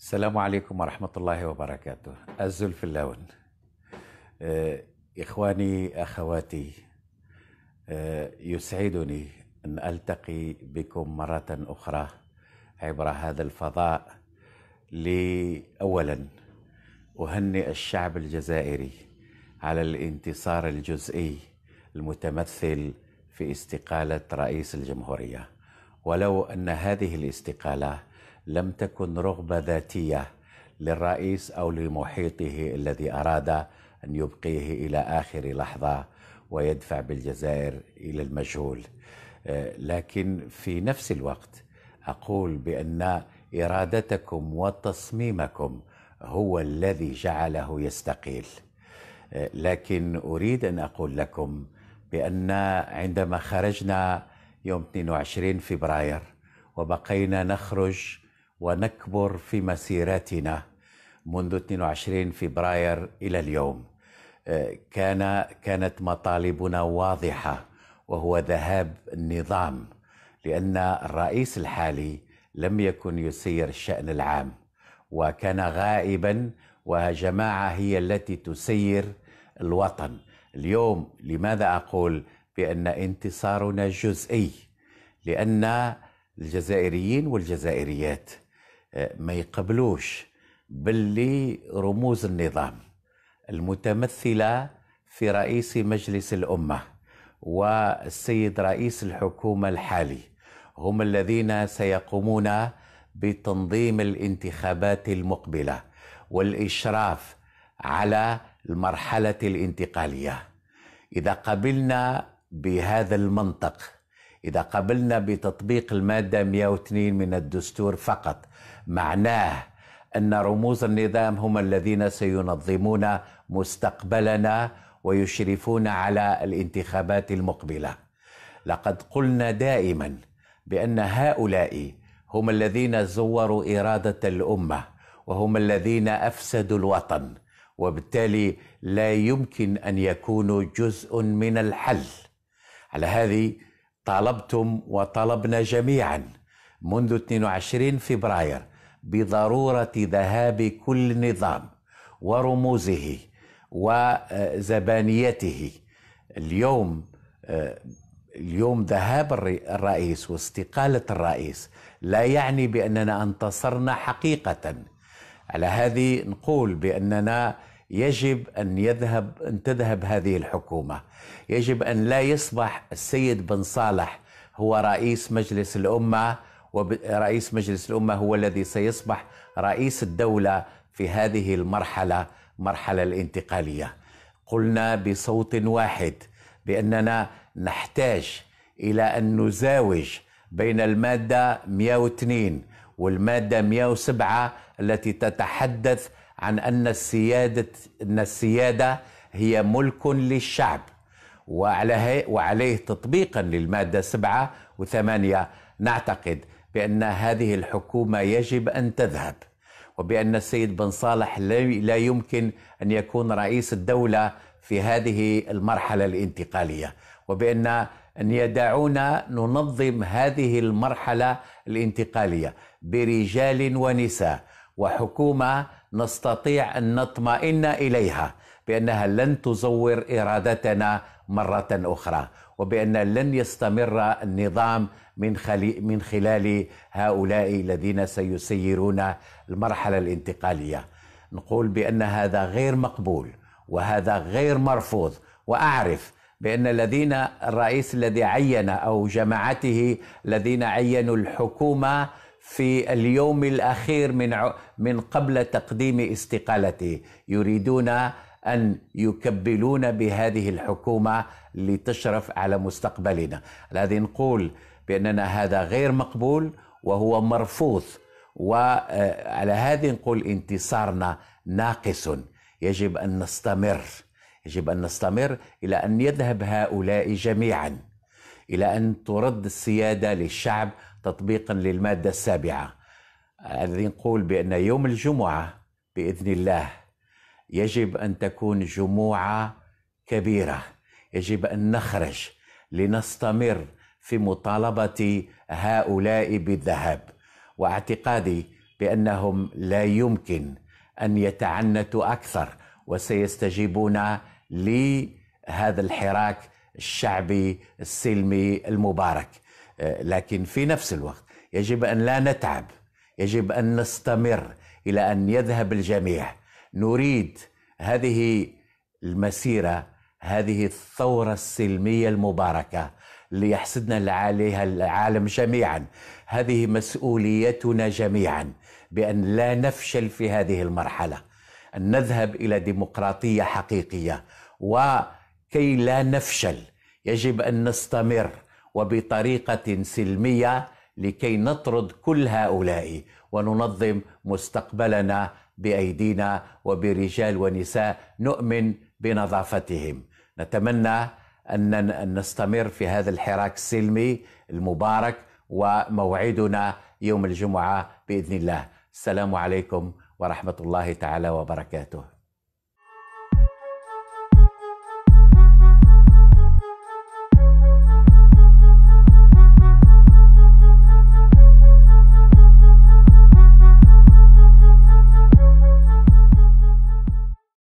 السلام عليكم ورحمة الله وبركاته أزل في اللون آه، إخواني أخواتي آه، يسعدني أن ألتقي بكم مرة أخرى عبر هذا الفضاء لأولا أهنئ الشعب الجزائري على الانتصار الجزئي المتمثل في استقالة رئيس الجمهورية ولو أن هذه الاستقالة لم تكن رغبه ذاتيه للرئيس او لمحيطه الذي اراد ان يبقيه الى اخر لحظه ويدفع بالجزائر الى المجهول آه، لكن في نفس الوقت اقول بان ارادتكم وتصميمكم هو الذي جعله يستقيل آه، لكن اريد ان اقول لكم بان عندما خرجنا يوم 22 فبراير وبقينا نخرج ونكبر في مسيرتنا منذ 22 فبراير الى اليوم آه، كان كانت مطالبنا واضحه وهو ذهاب النظام لان الرئيس الحالي لم يكن يسير الشان العام وكان غائبا وجماعه هي التي تسير الوطن اليوم لماذا اقول بان انتصارنا جزئي لان الجزائريين والجزائريات آه، ما يقبلوش باللي رموز النظام المتمثله في رئيس مجلس الامه والسيد رئيس الحكومه الحالي هم الذين سيقومون بتنظيم الانتخابات المقبله والاشراف على المرحله الانتقاليه اذا قبلنا بهذا المنطق اذا قبلنا بتطبيق الماده 102 من الدستور فقط معناه ان رموز النظام هم الذين سينظمون مستقبلنا ويشرفون على الانتخابات المقبله لقد قلنا دائما بان هؤلاء هم الذين زوروا اراده الامه وهم الذين افسدوا الوطن وبالتالي لا يمكن ان يكونوا جزء من الحل على هذه طالبتم وطلبنا جميعا منذ 22 فبراير بضروره ذهاب كل نظام ورموزه وزبانيته اليوم آه، اليوم ذهاب الرئيس واستقاله الرئيس لا يعني باننا انتصرنا حقيقه على هذه نقول باننا يجب ان يذهب ان تذهب هذه الحكومه يجب ان لا يصبح السيد بن صالح هو رئيس مجلس الامه ورئيس مجلس الامه هو الذي سيصبح رئيس الدوله في هذه المرحله مرحله الانتقاليه قلنا بصوت واحد باننا نحتاج الى ان نزاوج بين الماده 102 والماده 107 التي تتحدث عن ان السياده ان السياده هي ملك للشعب وعليه تطبيقا للماده 7 و8 نعتقد بأن هذه الحكومة يجب أن تذهب وبأن السيد بن صالح لا يمكن أن يكون رئيس الدولة في هذه المرحلة الانتقالية وبأن أن يدعونا ننظم هذه المرحلة الانتقالية برجال ونساء وحكومة نستطيع أن نطمئن إليها بأنها لن تزور إرادتنا مرة أخرى وبأن لن يستمر النظام من, خلي من خلال هؤلاء الذين سيسيرون المرحلة الانتقالية نقول بأن هذا غير مقبول وهذا غير مرفوض وأعرف بأن الذين الرئيس الذي عين أو جماعته الذين عينوا الحكومة في اليوم الأخير من من قبل تقديم استقالته يريدون أن يكبلون بهذه الحكومة لتشرف على مستقبلنا الذي نقول بأننا هذا غير مقبول وهو مرفوض وعلى هذه نقول انتصارنا ناقص يجب أن نستمر يجب أن نستمر إلى أن يذهب هؤلاء جميعا إلى أن ترد السيادة للشعب تطبيقا للمادة السابعة الذي نقول بأن يوم الجمعة بإذن الله يجب ان تكون جموعه كبيره يجب ان نخرج لنستمر في مطالبه هؤلاء بالذهاب واعتقادي بانهم لا يمكن ان يتعنتوا اكثر وسيستجيبون لهذا الحراك الشعبي السلمي المبارك لكن في نفس الوقت يجب ان لا نتعب يجب ان نستمر الى ان يذهب الجميع نريد هذه المسيره هذه الثوره السلميه المباركه ليحسدنا عليها العالم جميعا هذه مسؤوليتنا جميعا بان لا نفشل في هذه المرحله ان نذهب الى ديمقراطيه حقيقيه وكي لا نفشل يجب ان نستمر وبطريقه سلميه لكي نطرد كل هؤلاء وننظم مستقبلنا بايدينا وبرجال ونساء نؤمن بنظافتهم نتمنى ان نستمر في هذا الحراك السلمي المبارك وموعدنا يوم الجمعه باذن الله السلام عليكم ورحمه الله تعالى وبركاته